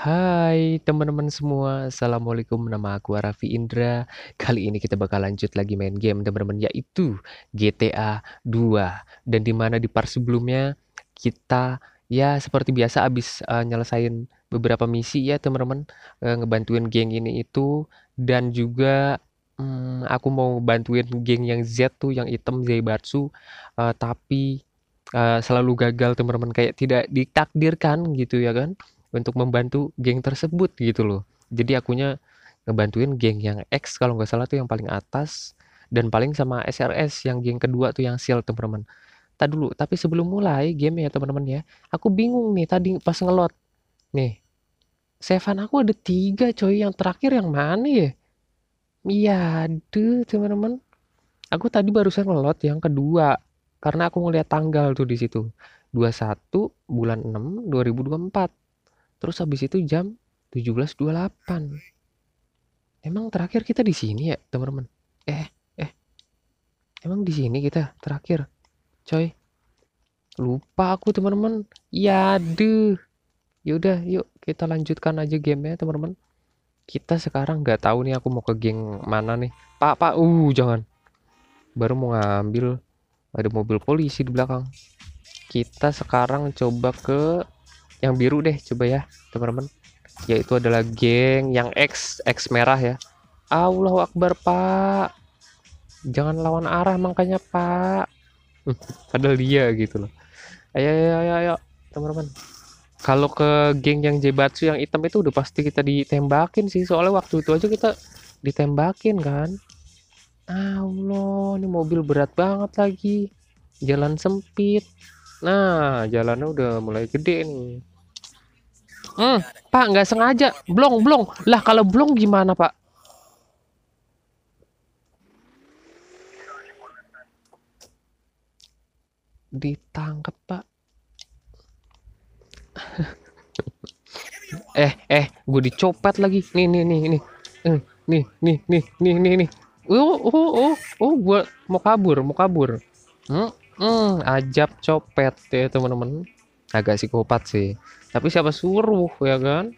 Hai teman-teman semua, Assalamualaikum Nama aku Raffi Indra Kali ini kita bakal lanjut lagi main game teman-teman Yaitu GTA 2 Dan dimana di part sebelumnya Kita ya seperti biasa abis uh, eh, nyelesain beberapa misi ya teman-teman uh, Ngebantuin geng ini itu Dan juga um, aku mau bantuin geng yang Z tuh Yang item Zaibatsu uh, Tapi uh, selalu gagal teman-teman Kayak tidak ditakdirkan gitu ya kan untuk membantu geng tersebut gitu loh jadi akunya ngebantuin geng yang X kalau nggak salah tuh yang paling atas dan paling sama SRS yang geng kedua tuh yang seal teman-teman tak dulu tapi sebelum mulai game ya teman-teman ya aku bingung nih tadi pas ngelot nih Sevan aku ada tiga coy yang terakhir yang mana ya iya aduh teman-teman aku tadi barusan ngelot yang kedua karena aku ngeliat tanggal tuh di situ 21 bulan 6 2024 Terus habis itu jam 17.28. Emang terakhir kita di sini ya, teman-teman? Eh, eh. Emang di sini kita terakhir. Coy. Lupa aku, teman-teman. ya Yaduh. Yaudah, yuk kita lanjutkan aja gamenya, teman-teman. Kita sekarang nggak tahu nih aku mau ke geng mana nih. Pak, pak, uh, jangan. Baru mau ngambil ada mobil polisi di belakang. Kita sekarang coba ke yang biru deh coba ya teman-teman yaitu adalah geng yang X X merah ya Allahu Akbar pak jangan lawan arah makanya pak padahal dia gitu loh ayo ayo ayo, ayo teman-teman kalau ke geng yang Jebatsu yang hitam itu udah pasti kita ditembakin sih soalnya waktu itu aja kita ditembakin kan Allah ini mobil berat banget lagi jalan sempit nah jalannya udah mulai gede nih Hmm, Pak, nggak sengaja. Blong, blong. Lah, kalau blong gimana, Pak? Ditangkap, Pak. eh, eh, gue dicopet lagi. Nih, nih, nih, nih. Eh, nih, nih, nih, nih, nih, nih. Oh, oh, oh, oh, gue mau kabur, mau kabur. Hmm, hmm, ajab copet ya, teman-teman agak psikopat sih tapi siapa suruh ya kan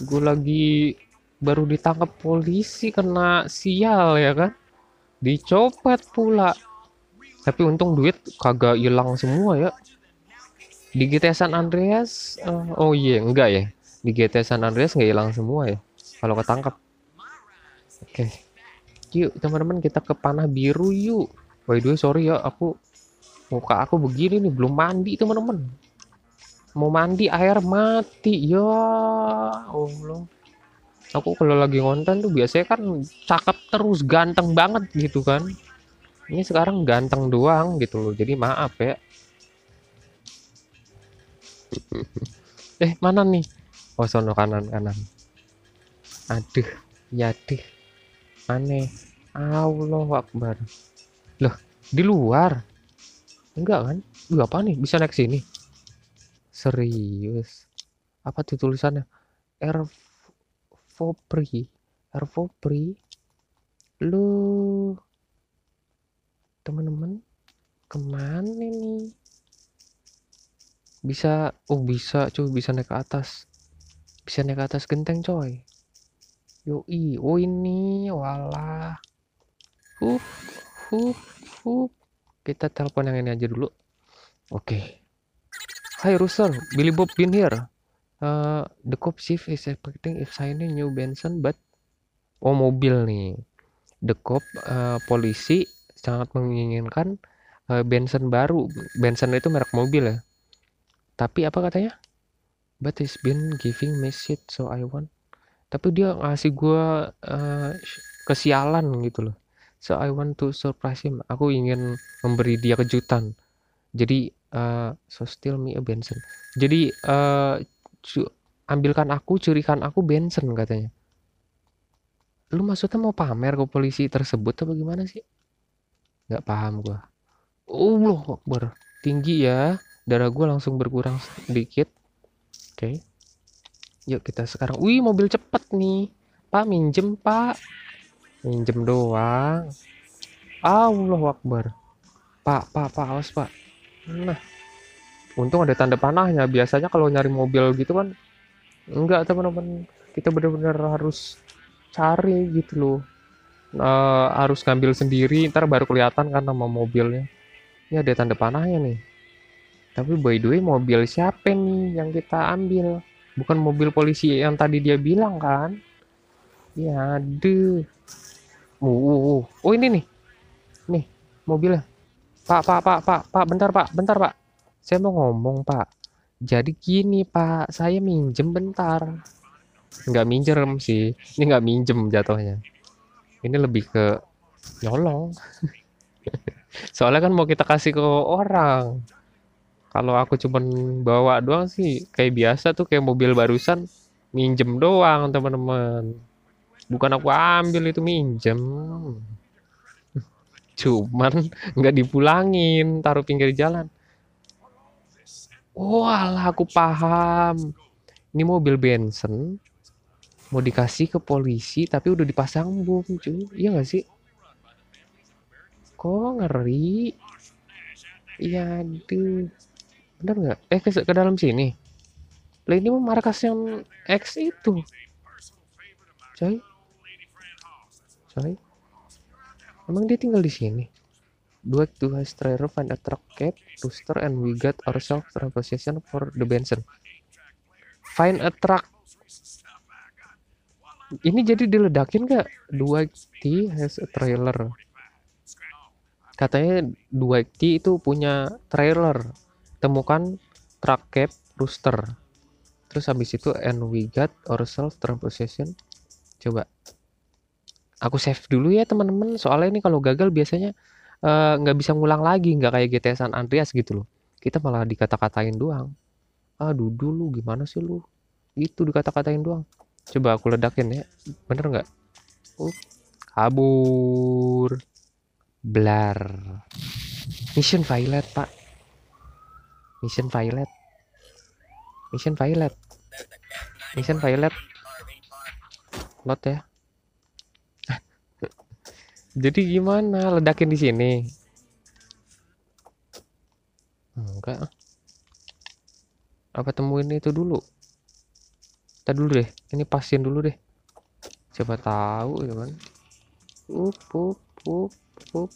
gue lagi baru ditangkap polisi kena sial ya kan dicopet pula tapi untung duit kagak hilang semua ya di GTA San Andreas uh, oh iya yeah, enggak ya di GTA San Andreas nggak hilang semua ya kalau ketangkap oke okay. yuk teman-teman kita ke panah biru yuk by the way sorry ya aku muka aku begini nih belum mandi teman-teman mau mandi air mati ya allah aku kalau lagi ngonten tuh biasanya kan cakep terus ganteng banget gitu kan ini sekarang ganteng doang gitu loh jadi maaf ya eh mana nih oh sono kanan kanan aduh ya deh. aneh Allah Akbar loh di luar enggak kan Duh, apa nih bisa naik sini serius apa tuh tulisannya Air Erfopri lu temen-temen kemana nih bisa oh bisa cuy bisa naik ke atas bisa naik ke atas genteng coy yoi oh ini walah hup hup hup kita telepon yang ini aja dulu oke okay. Hi Russell, Billy Bob been here. Uh, the cop chief is expecting if signing new Benson but oh mobil nih. The cop uh, polisi sangat menginginkan uh, Benson baru. Benson itu merek mobil ya. Tapi apa katanya? But he's been giving me shit so I want. Tapi dia ngasih gue uh, kesialan gitu loh. So I want to surprise him. Aku ingin memberi dia kejutan. Jadi uh, so still me a Benson jadi uh, cu- ambilkan aku curikan aku Benson katanya lu maksudnya mau pamer ke polisi tersebut atau bagaimana sih nggak paham gua oh loh akbar tinggi ya darah gua langsung berkurang sedikit oke okay. yuk kita sekarang wih mobil cepet nih pak minjem pak minjem doang Allah akbar pak pak pak awas pak Nah, untung ada tanda panahnya. Biasanya kalau nyari mobil gitu kan, enggak teman-teman. Kita benar-benar harus cari gitu loh. Eh, harus ngambil sendiri, ntar baru kelihatan kan nama mobilnya. Ini ada tanda panahnya nih. Tapi by the way mobil siapa nih yang kita ambil? Bukan mobil polisi yang tadi dia bilang kan? Ya, aduh. Uh, uh, uh. Oh ini nih. Nih, mobilnya. Pak, Pak, Pak, Pak, Pak, bentar, Pak, bentar, Pak. Saya mau ngomong, Pak. Jadi gini, Pak, saya minjem bentar. Nggak minjem sih. Ini nggak minjem jatuhnya. Ini lebih ke nyolong. Soalnya kan mau kita kasih ke orang. Kalau aku cuma bawa doang sih kayak biasa tuh kayak mobil barusan minjem doang, teman-teman. Bukan aku ambil itu minjem cuman nggak dipulangin taruh pinggir jalan walah oh, aku paham ini mobil Benson mau dikasih ke polisi tapi udah dipasang bom cuy iya nggak sih kok ngeri iya tuh bener nggak eh ke, ke dalam sini lah ini mau markas yang X itu coy coy Emang dia tinggal di sini? Dua to has trailer find a truck cat rooster and we got ourselves transportation for the Benson. Find a truck. Ini jadi diledakin gak? Dua T has a trailer. Katanya dua T itu punya trailer. Temukan truck cat rooster. Terus habis itu and we got ourselves transportation. Coba aku save dulu ya teman-teman soalnya ini kalau gagal biasanya eh, nggak uh, bisa ngulang lagi nggak kayak GTA San Andreas gitu loh kita malah dikata-katain doang aduh dulu gimana sih lu gitu dikata-katain doang coba aku ledakin ya bener nggak uh kabur blar mission violet pak mission violet mission violet mission violet lot ya jadi gimana? Ledakin di sini? Enggak. Apa temuin itu dulu? Kita dulu deh. Ini pasien dulu deh. Siapa tahu ya kan. Up, up, up, up.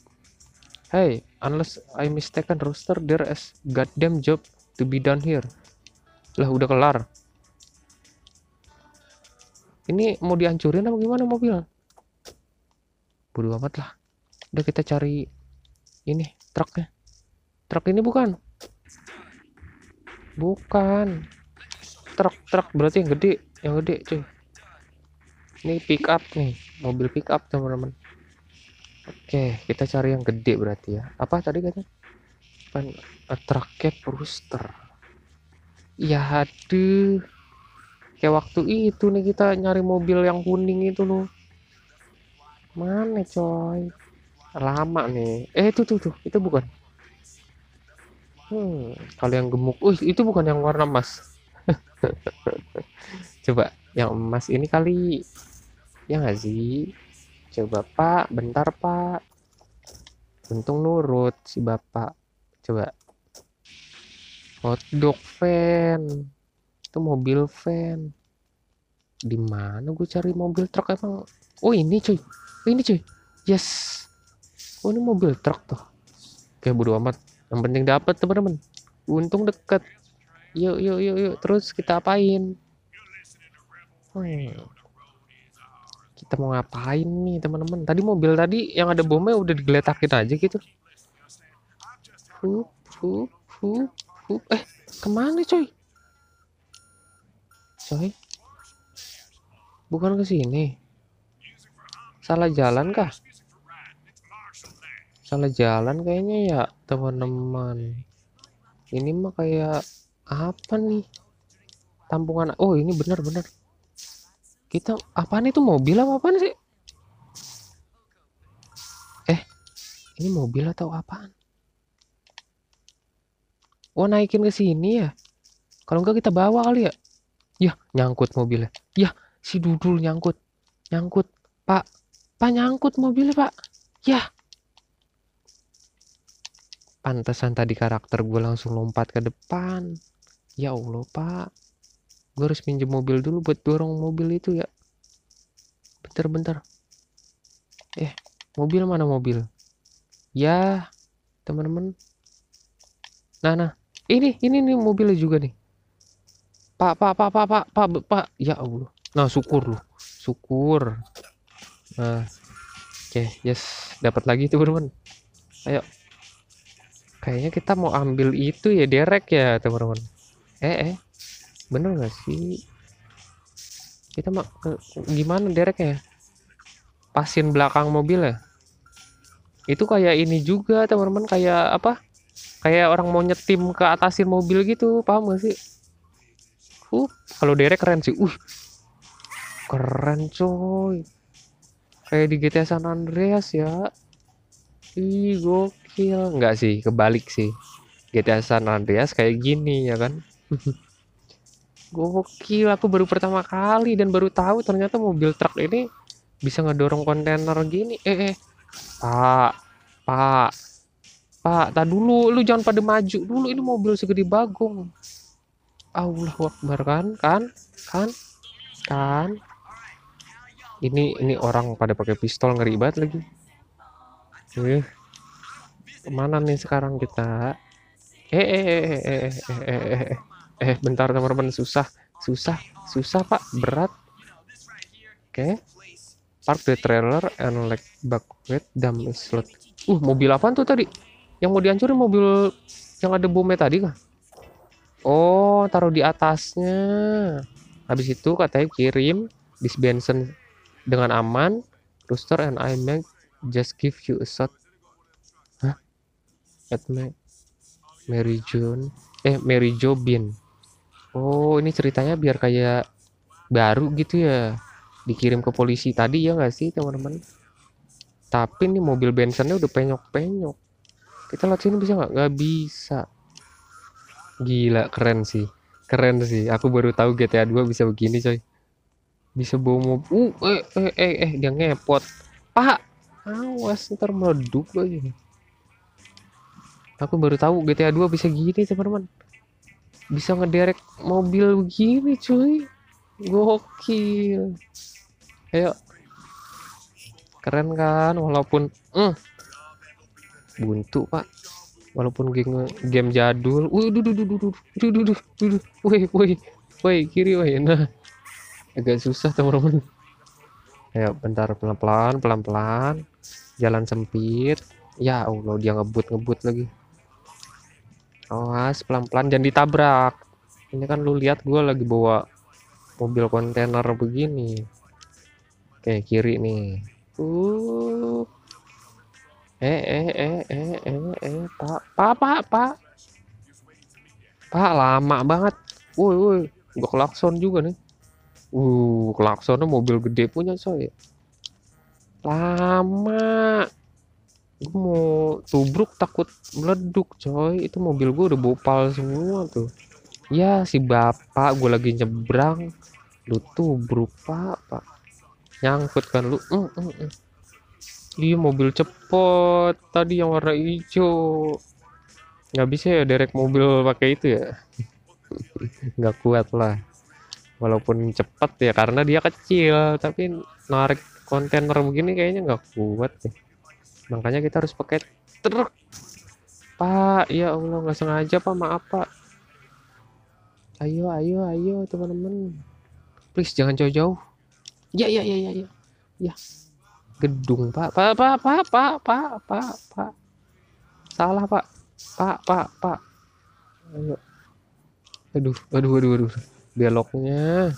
Hey, unless I mistaken roster, there is goddamn job to be done here. Lah udah kelar. Ini mau dihancurin apa gimana mobil? bodo amat lah udah kita cari ini truknya truk ini bukan bukan truk truk berarti yang gede yang gede cuy ini pick up nih mobil pick up teman-teman oke kita cari yang gede berarti ya apa tadi katanya pan eh, truknya rooster ya aduh kayak waktu itu nih kita nyari mobil yang kuning itu loh mana coy lama nih eh itu tuh tuh itu bukan hmm kalau yang gemuk uh itu bukan yang warna emas coba yang emas ini kali ya nggak sih coba pak bentar pak untung nurut si bapak coba hotdog fan itu mobil fan di mana gue cari mobil truk emang oh ini cuy ini cuy yes oh ini mobil truk tuh kayak bodo amat yang penting dapat teman-teman untung deket yuk yuk yuk yuk terus kita apain hmm. kita mau ngapain nih teman-teman tadi mobil tadi yang ada bomnya udah digeletakin aja gitu hup hup hup hup eh kemana cuy? Cuy, bukan ke sini salah jalan kah salah jalan kayaknya ya teman-teman ini mah kayak apa nih tampungan oh ini benar-benar kita apaan itu mobil apa apaan sih eh ini mobil atau apaan oh naikin ke sini ya kalau enggak kita bawa kali ya ya nyangkut mobilnya ya si dudul nyangkut nyangkut pak Pak nyangkut ya pak. Ya, Pantesan tadi karakter gue langsung lompat ke depan. Ya Allah pak. Gue harus pinjem mobil dulu buat dorong mobil itu ya. Bentar bentar. Eh mobil mana mobil? Ya teman-teman. Nah nah ini ini nih mobilnya juga nih. Pak pak pak pak pak pak pak. Ya Allah. Nah syukur loh. Syukur. Ah. oke okay, yes dapat lagi tuh teman-teman ayo kayaknya kita mau ambil itu ya derek ya teman-teman eh eh bener gak sih kita mau ke eh, gimana derek ya pasin belakang mobil ya itu kayak ini juga teman-teman kayak apa kayak orang mau nyetim ke atasin mobil gitu paham gak sih uh kalau derek keren sih uh keren coy kayak di GTA San Andreas ya ih gokil nggak sih kebalik sih GTA San Andreas kayak gini ya kan gokil aku baru pertama kali dan baru tahu ternyata mobil truk ini bisa ngedorong kontainer gini eh eh pak pak pak tak dulu lu jangan pada maju dulu ini mobil segede bagong Allah wakbar kan kan kan kan ini ini orang pada pakai pistol ngeri banget lagi eh kemana nih sekarang kita eh eh eh, eh eh eh eh eh eh eh, eh, bentar teman-teman susah susah susah pak berat oke park the trailer and like back with dump slot uh mobil apa tuh tadi yang mau dihancurin mobil yang ada bomnya tadi kah oh taruh di atasnya habis itu katanya kirim dispenser dengan aman rooster and I may just give you a shot huh? at me Mary June eh Mary Jobin oh ini ceritanya biar kayak baru gitu ya dikirim ke polisi tadi ya nggak sih teman-teman tapi ini mobil bensinnya udah penyok-penyok kita lihat sini bisa nggak nggak bisa gila keren sih keren sih aku baru tahu GTA 2 bisa begini coy bisa bawa mobil uh eh eh eh, eh dia ngepot pak awas ntar meleduk lagi aku baru tahu GTA 2 bisa gini teman-teman bisa ngederek mobil gini cuy gokil ayo keren kan walaupun mm, buntu pak walaupun game game jadul wih duh duh duh duh duh duh duh duh duh wih wih kiri woi nah agak susah teman-teman ayo ya, bentar pelan-pelan pelan-pelan jalan sempit ya Allah dia ngebut-ngebut lagi awas pelan-pelan jangan ditabrak ini kan lu lihat gue lagi bawa mobil kontainer begini kayak kiri nih uh eh eh eh eh eh eh pak pak pak pak pak lama banget woi woi gue klakson juga nih uh klaksonnya mobil gede punya coy lama gue mau tubruk takut meleduk coy itu mobil gue udah bopal semua tuh ya si bapak gue lagi nyebrang lu tuh berupa apa? nyangkut kan lu mm, mm, mm. iya mobil cepot. tadi yang warna hijau nggak bisa ya derek mobil pakai itu ya nggak kuat lah walaupun cepat ya karena dia kecil tapi narik kontainer begini kayaknya nggak kuat sih makanya kita harus pakai truk pak ya allah nggak sengaja pak maaf pak ayo ayo ayo teman-teman please jangan jauh-jauh ya ya ya ya ya ya gedung pak pak pak pak pak pak pak pak salah pak pak pak pak ayo aduh aduh aduh aduh beloknya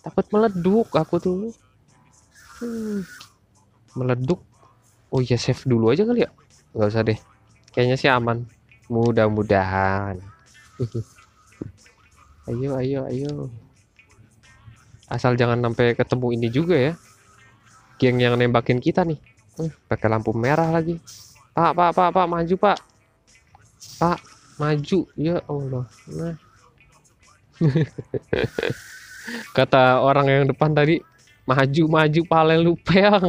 takut meleduk aku tuh hmm. meleduk oh ya save dulu aja kali ya nggak usah deh kayaknya sih aman mudah-mudahan ayo ayo ayo asal jangan sampai ketemu ini juga ya geng yang nembakin kita nih eh, pakai lampu merah lagi pak pak pak pak maju pak pak maju ya Allah nah Kata orang yang depan tadi, maju maju paling lupa yang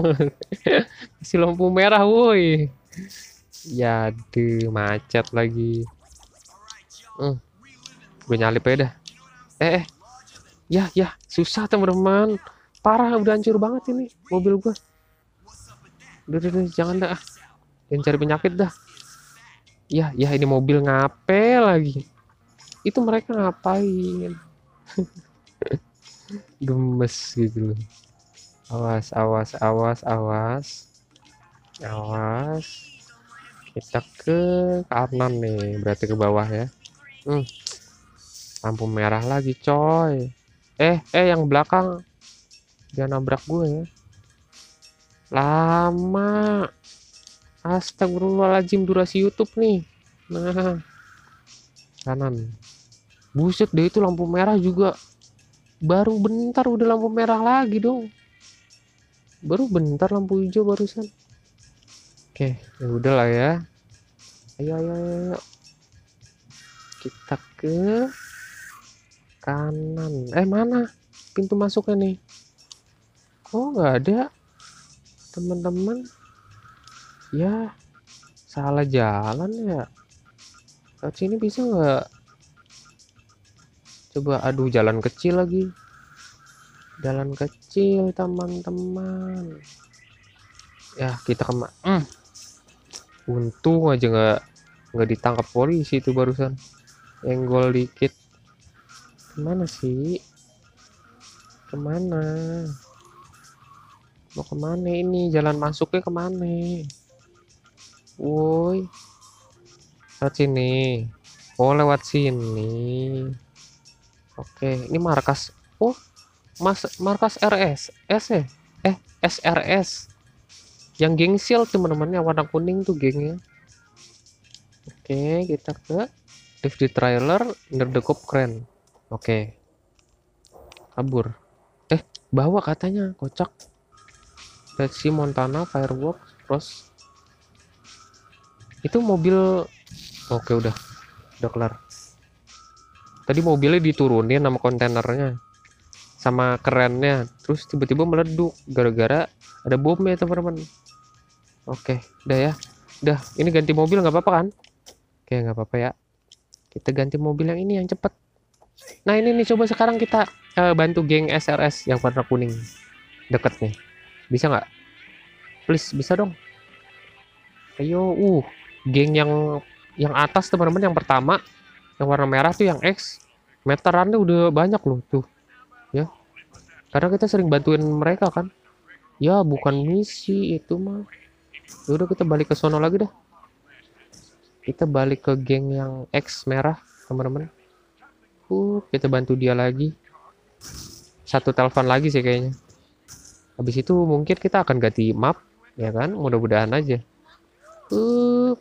Masih lampu merah woi. Ya di macet lagi. Hmm. Gue nyalip aja dah. Eh, eh. Ya, ya, susah teman-teman. Parah udah hancur banget ini mobil gue Udah, udah, udah jangan dah. Dan ah. cari penyakit dah. Ya, ya ini mobil ngape lagi itu mereka ngapain gemes gitu loh awas awas awas awas awas kita ke kanan nih berarti ke bawah ya hmm. lampu merah lagi coy eh eh yang belakang dia nabrak gue ya lama astagfirullahaladzim durasi youtube nih nah kanan buset deh itu lampu merah juga baru bentar udah lampu merah lagi dong baru bentar lampu hijau barusan oke ya udahlah ya ayo ayo ayo kita ke kanan eh mana pintu masuknya nih kok nggak ada teman-teman ya salah jalan ya Lewat sini bisa nggak? Coba aduh jalan kecil lagi. Jalan kecil teman-teman. Ya kita kema. Mm. Untung aja nggak nggak ditangkap polisi itu barusan. Enggol dikit. Kemana sih? Kemana? Mau kemana ini? Jalan masuknya kemana? Woi lewat sini oh lewat sini oke ini markas oh mas markas RS S ya eh SRS yang geng teman-teman yang warna kuning tuh gengnya oke kita ke lift di trailer cop keren oke kabur eh bawa katanya kocak Betsy Montana Fireworks terus itu mobil Oke udah udah kelar. Tadi mobilnya diturunin sama kontainernya sama kerennya terus tiba-tiba meleduk gara-gara ada bom ya teman-teman oke udah ya udah ini ganti mobil nggak apa-apa kan oke nggak apa-apa ya kita ganti mobil yang ini yang cepet nah ini nih coba sekarang kita uh, bantu geng SRS yang warna kuning deket nih bisa nggak please bisa dong ayo uh geng yang yang atas teman-teman yang pertama yang warna merah tuh yang X meterannya udah banyak loh tuh ya karena kita sering bantuin mereka kan ya bukan misi itu mah ya udah kita balik ke sono lagi dah kita balik ke geng yang X merah teman-teman uh kita bantu dia lagi satu telepon lagi sih kayaknya habis itu mungkin kita akan ganti map ya kan mudah-mudahan aja uh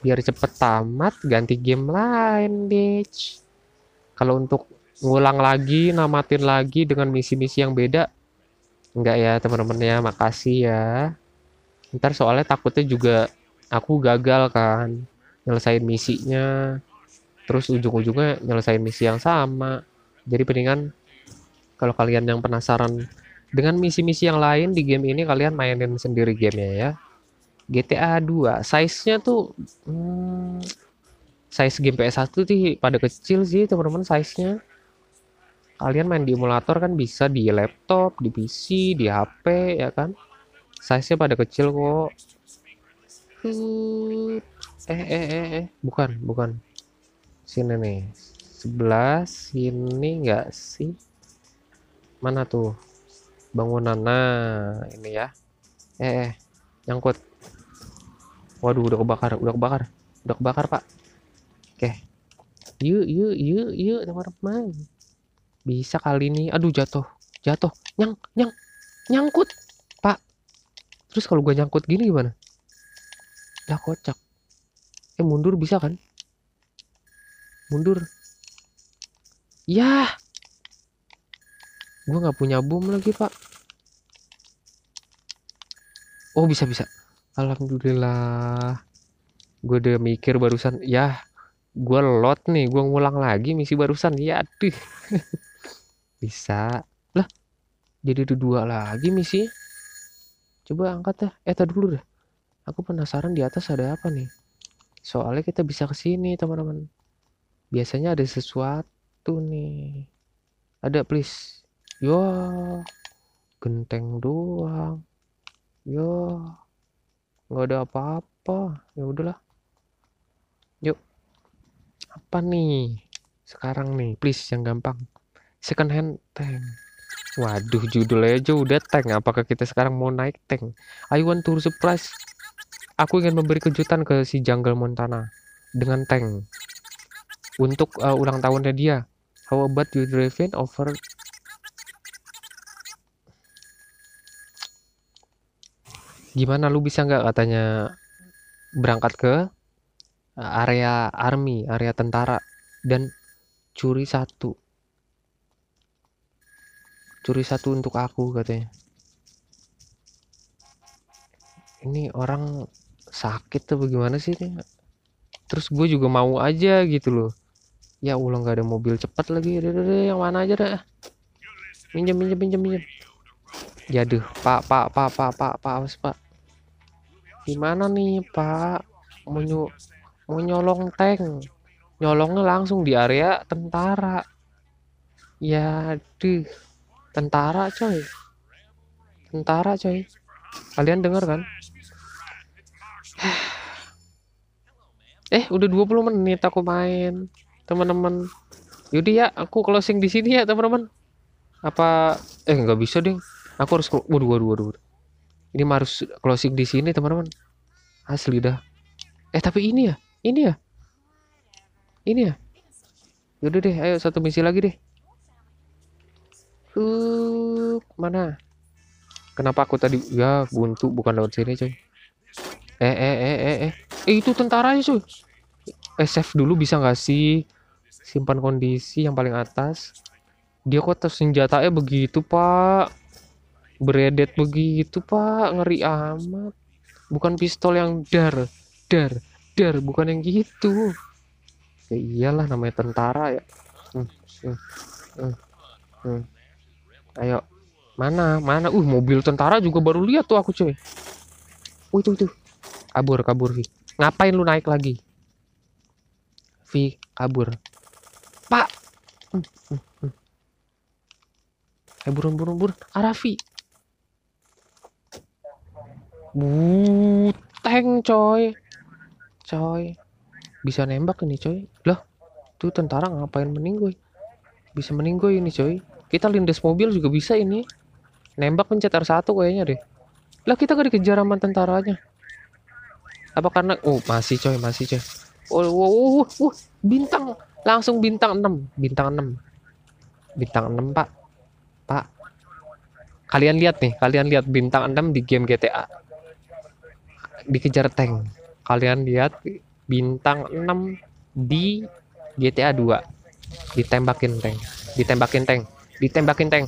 biar cepet tamat ganti game lain bitch kalau untuk ngulang lagi namatin lagi dengan misi-misi yang beda enggak ya teman-teman ya makasih ya ntar soalnya takutnya juga aku gagal kan nyelesain misinya terus ujung-ujungnya nyelesain misi yang sama jadi mendingan kalau kalian yang penasaran dengan misi-misi yang lain di game ini kalian mainin sendiri gamenya ya GTA 2 size-nya tuh hmm, size game PS1 sih pada kecil sih teman-teman size-nya kalian main di emulator kan bisa di laptop di PC di HP ya kan size-nya pada kecil kok eh eh eh eh bukan bukan sini nih sebelah sini enggak sih mana tuh bangunan nah ini ya eh eh nyangkut waduh udah kebakar udah kebakar udah kebakar pak oke yuk yuk yuk yuk teman-teman bisa kali ini aduh jatuh jatuh nyang nyang nyangkut pak terus kalau gue nyangkut gini gimana lah kocak eh mundur bisa kan mundur ya gue gak punya bom lagi pak oh bisa bisa Alhamdulillah. Gue udah mikir barusan, ya gue lot nih, gue ngulang lagi misi barusan. Ya aduh. Bisa. Lah, jadi ada dua lagi misi. Coba angkat ya. Eh, tadi dulu deh. Aku penasaran di atas ada apa nih. Soalnya kita bisa kesini, teman-teman. Biasanya ada sesuatu nih. Ada, please. Yo, genteng doang nggak ada apa-apa ya udahlah yuk apa nih sekarang nih please yang gampang second hand tank waduh judulnya aja udah tank apakah kita sekarang mau naik tank I want to surprise aku ingin memberi kejutan ke si jungle Montana dengan tank untuk uh, ulang tahunnya dia how about you drive in over gimana lu bisa nggak katanya berangkat ke e, area army, area tentara dan curi satu. Curi satu untuk aku katanya. Ini orang sakit tuh bagaimana sih ini? Terus gue juga mau aja gitu loh. Ya ulang gak ada mobil cepat lagi. yang mana aja dah. Minjem, minjem, minjem, minjem. Yaduh, Pak, Pak, Pak, Pak, Pak, Pak, Pak, Pak. Gimana nih, Pak? Mau, mau nyolong tank. Nyolongnya langsung di area tentara. Ya duh. tentara coy. Tentara coy. Kalian dengar kan? Eh, udah 20 menit aku main, teman-teman. Yaudah ya, aku closing di sini ya, teman-teman. Apa eh nggak bisa deh aku harus waduh waduh waduh, ini harus closing di sini teman-teman asli dah eh tapi ini ya ini ya ini ya yaudah deh ayo satu misi lagi deh Uh mana kenapa aku tadi ya buntu bukan lewat sini coy eh eh eh eh eh, eh itu ya coy eh save dulu bisa nggak sih simpan kondisi yang paling atas dia kok senjatanya begitu pak beredet begitu pak ngeri amat bukan pistol yang dar dar dar bukan yang gitu ya iyalah namanya tentara ya hmm, hmm, hmm, hmm. ayo mana mana uh mobil tentara juga baru lihat tuh aku cuy uh itu itu kabur kabur Vi ngapain lu naik lagi Vi kabur pak hmm, hmm, hmm. Eh buruan buruan buruan Arafi Buteng coy. Coy. Bisa nembak ini coy. Lah, tuh tentara ngapain meninggoy? Bisa meninggoy ini coy. Kita lindes mobil juga bisa ini. Nembak pencet R1 kayaknya deh. Lah kita gak dikejar sama tentaranya. Apa karena oh masih coy, masih coy. Oh, oh, oh, oh, oh bintang langsung bintang 6, bintang 6. Bintang 6, Pak. Pak. Kalian lihat nih, kalian lihat bintang 6 di game GTA dikejar tank. Kalian lihat bintang 6 di GTA 2. Ditembakin tank, ditembakin tank, ditembakin tank.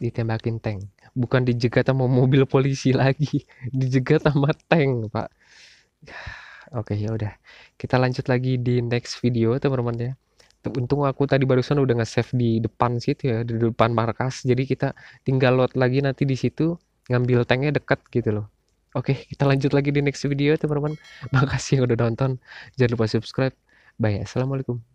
Ditembakin tank. Bukan dijegat sama mobil polisi lagi, dijegat sama tank, Pak. Oke, ya udah. Kita lanjut lagi di next video, teman-teman ya untung aku tadi barusan udah nge-save di depan situ ya di depan markas jadi kita tinggal load lagi nanti di situ ngambil tanknya dekat gitu loh oke kita lanjut lagi di next video teman-teman makasih yang udah nonton jangan lupa subscribe bye assalamualaikum